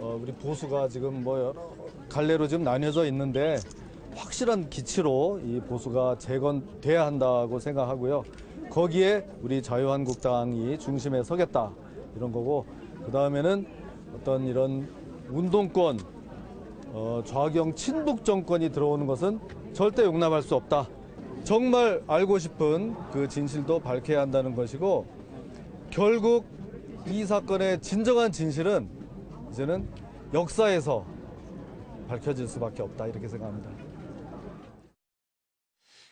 어, 우리 보수가 지금 뭐 여러 갈래로 지금 나뉘어져 있는데 확실한 기치로 이 보수가 재건돼야 한다고 생각하고요. 거기에 우리 자유한국당이 중심에 서겠다 이런 거고 그 다음에는 어떤 이런 운동권 어, 좌경 친북 정권이 들어오는 것은 절대 용납할 수 없다. 정말 알고 싶은 그 진실도 밝혀야 한다는 것이고 결국 이 사건의 진정한 진실은 이제는 역사에서 밝혀질 수밖에 없다 이렇게 생각합니다.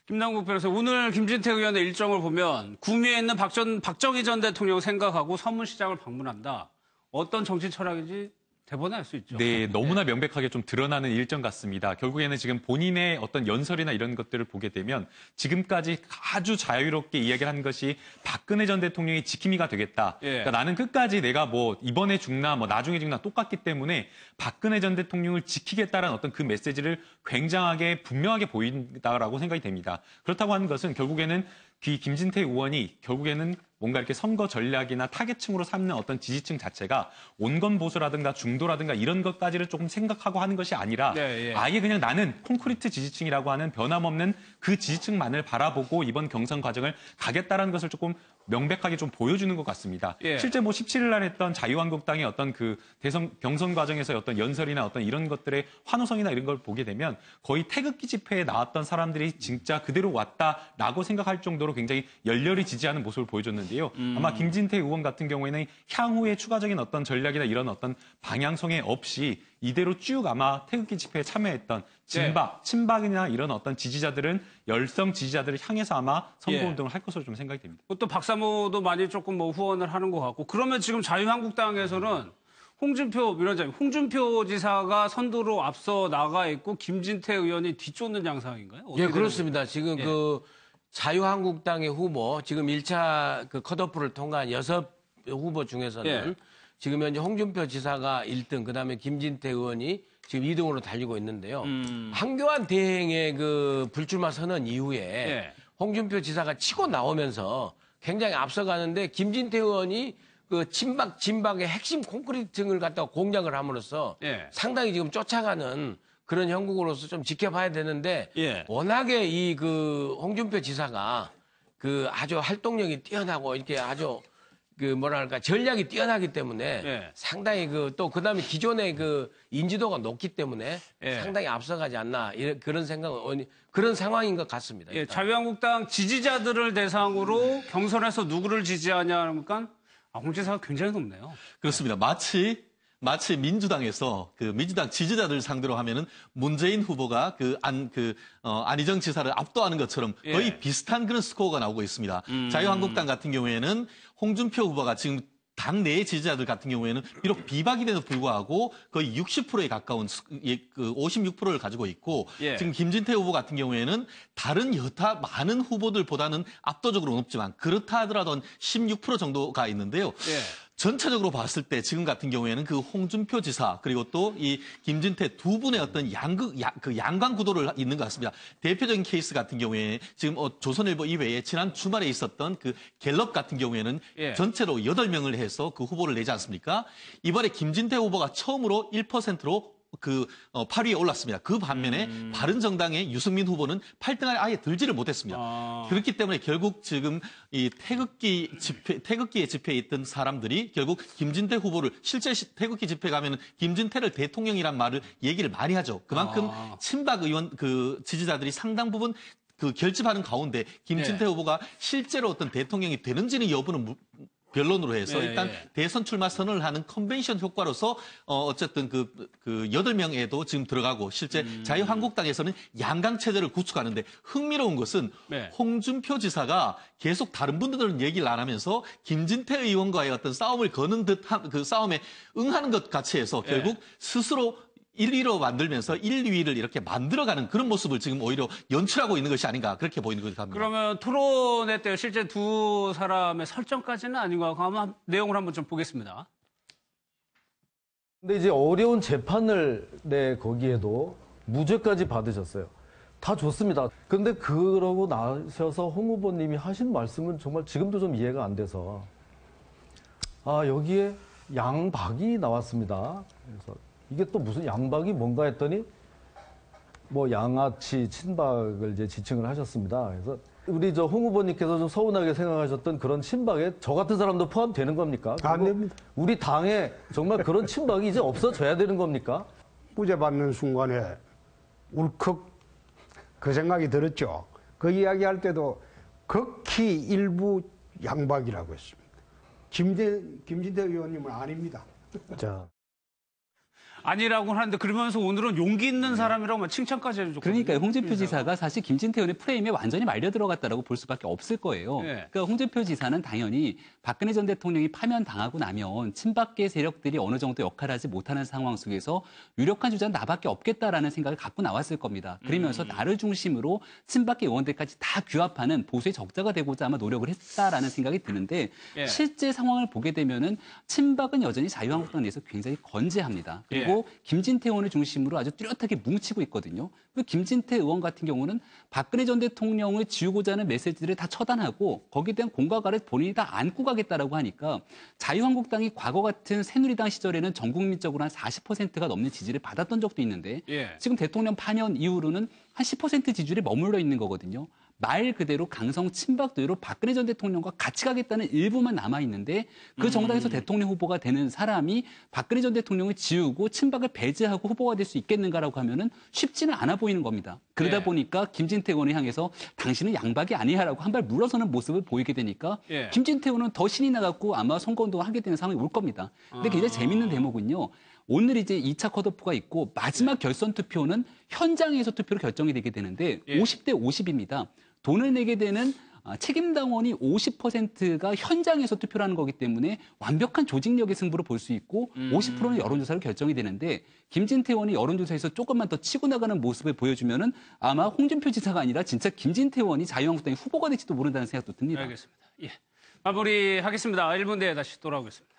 김남국 변호사 오늘 김진태 의원의 일정을 보면 구미에 있는 박 전, 박정희 전 대통령 생각하고 서문시장을 방문한다. 어떤 정치 철학인지 대본할 수 있죠. 네, 네, 너무나 명백하게 좀 드러나는 일정 같습니다. 결국에는 지금 본인의 어떤 연설이나 이런 것들을 보게 되면 지금까지 아주 자유롭게 이야기를 한 것이 박근혜 전 대통령의 지킴이가 되겠다. 예. 그러니까 나는 끝까지 내가 뭐 이번에 죽나 뭐 나중에 죽나 똑같기 때문에 박근혜 전 대통령을 지키겠다는 라 어떤 그 메시지를 굉장하게 분명하게 보인다라고 생각이 됩니다. 그렇다고 하는 것은 결국에는 그 김진태 의원이 결국에는 뭔가 이렇게 선거 전략이나 타겟층으로 삼는 어떤 지지층 자체가 온건 보수라든가 중도라든가 이런 것까지를 조금 생각하고 하는 것이 아니라 네, 예. 아예 그냥 나는 콘크리트 지지층이라고 하는 변함없는 그 지지층만을 바라보고 이번 경선 과정을 가겠다라는 것을 조금 명백하게 좀 보여주는 것 같습니다. 예. 실제 뭐 17일 날 했던 자유한국당의 어떤 그 대선 경선 과정에서 어떤 연설이나 어떤 이런 것들의 환호성이나 이런 걸 보게 되면 거의 태극기 집회에 나왔던 사람들이 진짜 그대로 왔다라고 생각할 정도로 굉장히 열렬히 지지하는 모습을 보여줬는데요. 음. 아마 김진태 의원 같은 경우에는 향후에 추가적인 어떤 전략이나 이런 어떤 방향성에 없이 이대로 쭉 아마 태극기 집회에 참여했던 진박, 예. 친박이나 이런 어떤 지지자들은 열성 지지자들을 향해서 아마 선거운동을 예. 할 것으로 좀 생각이 됩니다. 또 박사모도 많이 조금 뭐 후원을 하는 것 같고 그러면 지금 자유한국당에서는 홍준표 위원장님, 홍준표 지사가 선두로 앞서 나가 있고 김진태 의원이 뒤쫓는 양상인가요? 예, 그렇습니다. 거예요? 지금 예. 그 자유한국당의 후보 지금 1차 그 컷오프를 통한 여섯 후보 중에서는 예. 지금 현재 홍준표 지사가 1등, 그 다음에 김진태 의원이 지금 2등으로 달리고 있는데요. 음. 한교안 대행의 그 불출마 선언 이후에 네. 홍준표 지사가 치고 나오면서 굉장히 앞서가는데 김진태 의원이 그 진박 진박의 핵심 콘크리트 등을 갖다가 공략을 함으로써 예. 상당히 지금 쫓아가는 그런 형국으로서 좀 지켜봐야 되는데 예. 워낙에 이 그 홍준표 지사가 그 아주 활동력이 뛰어나고 이렇게 아주 그 뭐랄까 전략이 뛰어나기 때문에 예. 상당히 그 또 그다음에 기존의 그 인지도가 높기 때문에 예. 상당히 앞서가지 않나 이런 그런 생각은 어니 그런 상황인 것 같습니다. 예, 자유한국당 지지자들을 대상으로 경선에서 누구를 지지하냐 하니까 아, 홍 지사가 굉장히 높네요. 그렇습니다. 마치 마치 민주당에서 그 민주당 지지자들 상대로 하면은 문재인 후보가 그 안그 그, 어, 안희정 지사를 압도하는 것처럼 거의 예. 비슷한 그런 스코어가 나오고 있습니다. 음. 자유한국당 같은 경우에는 홍준표 후보가 지금 당 내 지지자들 같은 경우에는 비록 비박이돼도 불구하고 거의 60%에 가까운 56%를 예, 그 가지고 있고 예. 지금 김진태 후보 같은 경우에는 다른 여타 많은 후보들보다는 압도적으로 높지만 그렇다 하더라도 16% 정도가 있는데요. 예. 전체적으로 봤을 때 지금 같은 경우에는 그 홍준표 지사 그리고 또 이 김진태 두 분의 어떤 양극 양, 그 양강 구도를 있는 것 같습니다. 대표적인 케이스 같은 경우에 지금 어, 조선일보 이외에 지난 주말에 있었던 그 갤럽 같은 경우에는 예. 전체로 8 명을 해서 그 후보를 내지 않습니까? 이번에 김진태 후보가 처음으로 1%로 그 8위에 어, 올랐습니다. 그 반면에 음. 바른정당의 유승민 후보는 8등 안에 아예 들지를 못했습니다. 아. 그렇기 때문에 결국 지금 이 태극기 집회 태극기에 집회에 있던 사람들이 결국 김진태 후보를 실제 태극기 집회 가면은 김진태를 대통령이란 말을 얘기를 많이 하죠. 그만큼 아. 친박 의원 그 지지자들이 상당 부분 그 결집하는 가운데 김진태 네. 후보가 실제로 어떤 대통령이 되는지는 여부는 변론으로 해서 네, 일단 네. 대선 출마 선언을 하는 컨벤션 효과로서 어 어쨌든 그그 그 여덟 명에도 지금 들어가고 실제 음. 자유한국당에서는 양강 체제를 구축하는데 흥미로운 것은 네. 홍준표 지사가 계속 다른 분들은 얘기를 안 하면서 김진태 의원과의 어떤 싸움을 거는 듯한 그 싸움에 응하는 것 같이 해서 예. 결국 스스로 1위로 만들면서 1, 2위를 이렇게 만들어가는 그런 모습을 지금 오히려 연출하고 있는 것이 아닌가 그렇게 보이는 것 같습니다. 그러면 토론회 때 실제 두 사람의 설정까지는 아닌 가 같고 아마 내용을 한번 좀 보겠습니다. 근데 이제 어려운 재판을 네 거기에도 무죄까지 받으셨어요. 다 좋습니다. 근데 그러고 나셔서 홍 후보님이 하신 말씀은 정말 지금도 좀 이해가 안 돼서 아 여기에 양박이 나왔습니다. 그래서 이게 또 무슨 양박이 뭔가 했더니 뭐 양아치 친박을 이제 지칭을 하셨습니다. 그래서 우리 저 홍 후보님께서 좀 서운하게 생각하셨던 그런 친박에 저 같은 사람도 포함되는 겁니까? 안 아, 됩니다. 네. 우리 당에 정말 그런 친박이 이제 없어져야 되는 겁니까? 꾸제받는 순간에 울컥 그 생각이 들었죠. 그 이야기할 때도 극히 일부 양박이라고 했습니다. 김대, 김진태 의원님은 아닙니다. 자. 아니라고 하는데 그러면서 오늘은 용기 있는 네. 사람이라고 칭찬까지 해주거 그러니까 홍준표 예. 지사가 사실 김진태 의원의 프레임에 완전히 말려 들어갔다라고 볼 수밖에 없을 거예요. 네. 그러니까 홍준표 지사는 당연히 박근혜 전 대통령이 파면 당하고 나면 친박계 세력들이 어느 정도 역할하지 못하는 상황 속에서 유력한 주자 나밖에 없겠다라는 생각을 갖고 나왔을 겁니다. 그러면서 음. 나를 중심으로 친박계 의원들까지 다 규합하는 보수의 적자가 되고자 아마 노력을 했다라는 생각이 드는데 네. 실제 상황을 보게 되면은 친박은 여전히 자유한국당 내에서 굉장히 건재합니다. 그리고 김진태 의원을 중심으로 아주 뚜렷하게 뭉치고 있거든요. 김진태 의원 같은 경우는 박근혜 전 대통령을 지우고자 하는 메시지를다 처단하고 거기에 대한 공과가를 본인이 다 안고 가겠다라고 하니까 자유한국당이 과거 같은 새누리당 시절에는 전 국민적으로 한 40%가 넘는 지지를 받았던 적도 있는데 예. 지금 대통령 파면 이후로는 한 10%지지율이 머물러 있는 거거든요. 말 그대로 강성 친박도로 박근혜 전 대통령과 같이 가겠다는 일부만 남아 있는데 그 정당에서 음. 대통령 후보가 되는 사람이 박근혜 전 대통령을 지우고 친박을 배제하고 후보가 될 수 있겠는가라고 하면은 쉽지는 않아 보이는 겁니다. 그러다 예. 보니까 김진태 의원을 향해서 당신은 양박이 아니야라고 한 발 물러서는 모습을 보이게 되니까 예. 김진태 의원은 더 신이 나갖고 아마 선거운동을 하게 되는 상황이 올 겁니다. 근데 굉장히 아. 재밌는 대목은요. 오늘 이제 2차 컷오프가 있고 마지막 예. 결선 투표는 현장에서 투표로 결정이 되게 되는데 예. 50 대 50입니다. 돈을 내게 되는 아, 책임당원이 50%가 현장에서 투표를 하는 거기 때문에 완벽한 조직력의 승부로 볼 수 있고 음. 50%는 여론조사로 결정이 되는데 김진태 의원이 여론조사에서 조금만 더 치고 나가는 모습을 보여주면 은 아마 홍준표 지사가 아니라 진짜 김진태 의원이 자유한국당의 후보가 될지도 모른다는 생각도 듭니다. 알겠습니다. 예. 마무리하겠습니다. 1분 뒤에 다시 돌아오겠습니다.